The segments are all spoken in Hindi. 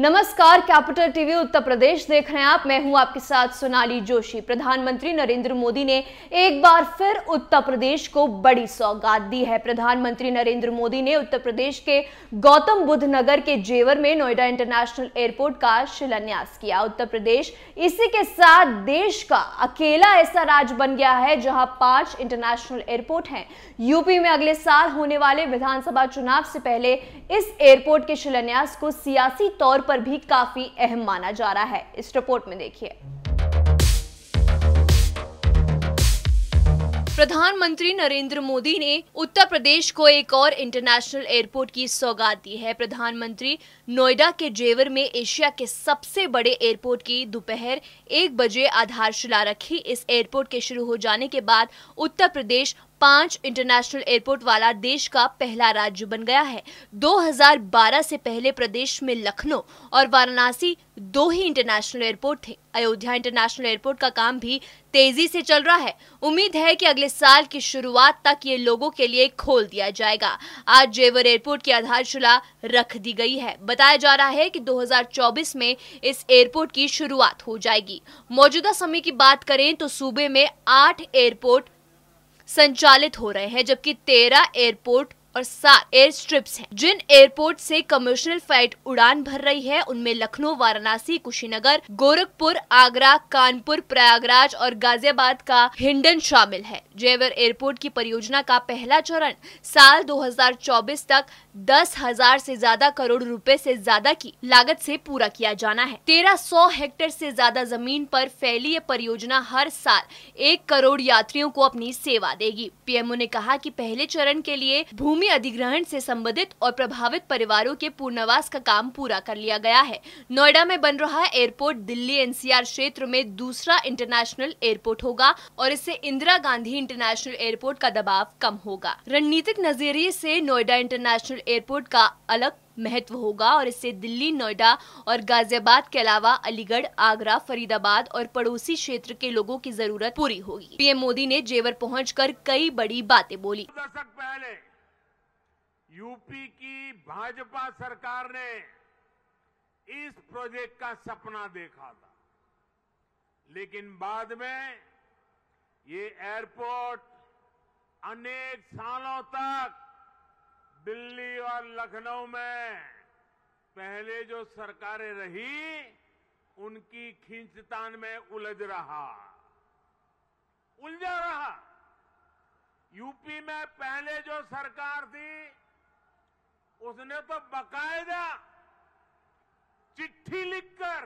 नमस्कार कैपिटल टीवी उत्तर प्रदेश देख रहे हैं आप मैं हूं आपके साथ सोनाली जोशी प्रधानमंत्री नरेंद्र मोदी ने एक बार फिर उत्तर प्रदेश को बड़ी सौगात दी है प्रधानमंत्री नरेंद्र मोदी ने उत्तर प्रदेश के गौतम बुद्ध नगर के जेवर में नोएडा इंटरनेशनल एयरपोर्ट का शिलान्यास किया उत्तर प्रदेश इसी के साथ देश का अकेला ऐसा राज्य बन गया है जहाँ पांच इंटरनेशनल एयरपोर्ट है यूपी में अगले साल होने वाले विधानसभा चुनाव से पहले इस एयरपोर्ट के शिलान्यास को सियासी तौर पर भी काफी अहम माना जा रहा है इस रिपोर्ट में देखिए प्रधानमंत्री नरेंद्र मोदी ने उत्तर प्रदेश को एक और इंटरनेशनल एयरपोर्ट की सौगात दी है प्रधानमंत्री नोएडा के जेवर में एशिया के सबसे बड़े एयरपोर्ट की दोपहर एक बजे आधारशिला रखी इस एयरपोर्ट के शुरू हो जाने के बाद उत्तर प्रदेश पांच इंटरनेशनल एयरपोर्ट वाला देश का पहला राज्य बन गया है 2012 से पहले प्रदेश में लखनऊ और वाराणसी दो ही इंटरनेशनल एयरपोर्ट थे अयोध्या इंटरनेशनल एयरपोर्ट का काम भी तेजी से चल रहा है उम्मीद है कि अगले साल की शुरुआत तक ये लोगों के लिए खोल दिया जाएगा आज जेवर एयरपोर्ट की आधारशिला रख दी गई है बताया जा रहा है कि 2024 में इस एयरपोर्ट की शुरुआत हो जाएगी मौजूदा समय की बात करें तो सूबे में आठ एयरपोर्ट संचालित हो रहे हैं जबकि तेरह एयरपोर्ट और सात एयर स्ट्रिप्स हैं जिन एयरपोर्ट से कमर्शियल फ्लाइट उड़ान भर रही है उनमें लखनऊ वाराणसी कुशीनगर गोरखपुर आगरा कानपुर प्रयागराज और गाजियाबाद का हिंडन शामिल है जेवर एयरपोर्ट की परियोजना का पहला चरण साल 2024 तक दस हजार ऐसी ज्यादा करोड़ रुपए से ज्यादा की लागत से पूरा किया जाना है तेरह सौ हेक्टेयर से ज्यादा जमीन पर फैली ये परियोजना हर साल एक करोड़ यात्रियों को अपनी सेवा देगी पीएमओ ने कहा कि पहले चरण के लिए भूमि भूमि अधिग्रहण से संबंधित और प्रभावित परिवारों के पुनर्वास का काम पूरा कर लिया गया है नोएडा में बन रहा एयरपोर्ट दिल्ली एनसीआर क्षेत्र में दूसरा इंटरनेशनल एयरपोर्ट होगा और इससे इंदिरा गांधी इंटरनेशनल एयरपोर्ट का दबाव कम होगा रणनीतिक नजरिए से नोएडा इंटरनेशनल एयरपोर्ट का अलग महत्व होगा और इससे दिल्ली नोएडा और गाजियाबाद के अलावा अलीगढ़ आगरा फरीदाबाद और पड़ोसी क्षेत्र के लोगों की जरूरत पूरी होगी पीएम मोदी ने जेवर पहुंचकर कई बड़ी बातें बोली दशक पहले यूपी की भाजपा सरकार ने इस प्रोजेक्ट का सपना देखा था लेकिन बाद में ये एयरपोर्ट अनेक सालों तक दिल्ली और लखनऊ में पहले जो सरकारें रही उनकी खींचतान में उलझ रहा उलझा रहा यूपी में पहले जो सरकार थी उसने तो बकायदा चिट्ठी लिखकर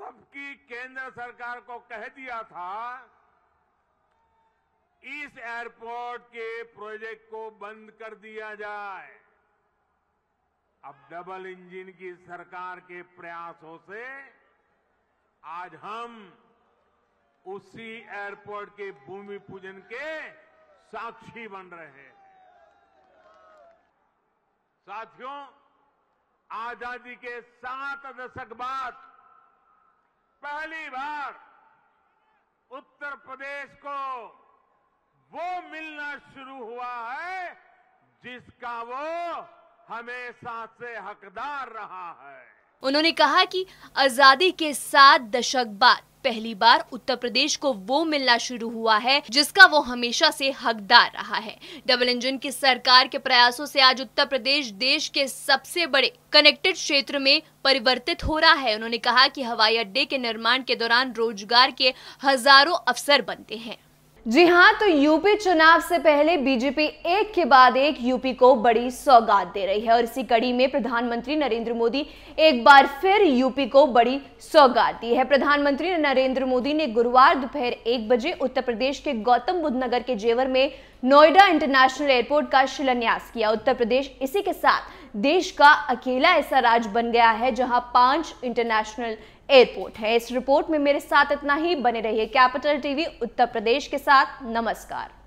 तब की केंद्र सरकार को कह दिया था इस एयरपोर्ट के प्रोजेक्ट को बंद कर दिया जाए अब डबल इंजन की सरकार के प्रयासों से आज हम उसी एयरपोर्ट के भूमि पूजन के साक्षी बन रहे हैं साथियों आजादी के सात दशक बाद पहली बार उत्तर प्रदेश को वो मिलना शुरू हुआ है जिसका वो हमेशा से हकदार रहा है उन्होंने कहा कि आजादी के सात दशक बाद पहली बार उत्तर प्रदेश को वो मिलना शुरू हुआ है जिसका वो हमेशा से हकदार रहा है डबल इंजन की सरकार के प्रयासों से आज उत्तर प्रदेश देश के सबसे बड़े कनेक्टेड क्षेत्र में परिवर्तित हो रहा है उन्होंने कहा कि हवाई अड्डे के निर्माण के दौरान रोजगार के हजारों अवसर बनते हैं जी हां तो यूपी चुनाव से पहले बीजेपी एक के बाद एक यूपी को बड़ी सौगात दे रही है और इसी कड़ी में प्रधानमंत्री नरेंद्र मोदी एक बार फिर यूपी को बड़ी सौगात दी है प्रधानमंत्री नरेंद्र मोदी ने गुरुवार दोपहर एक बजे उत्तर प्रदेश के गौतम बुद्ध नगर के जेवर में नोएडा इंटरनेशनल एयरपोर्ट का शिलान्यास किया उत्तर प्रदेश इसी के साथ देश का अकेला ऐसा राज्य बन गया है जहां पांच इंटरनेशनल एयरपोर्ट है इस रिपोर्ट में मेरे साथ इतना ही बने रहिए कैपिटल टीवी उत्तर प्रदेश के साथ नमस्कार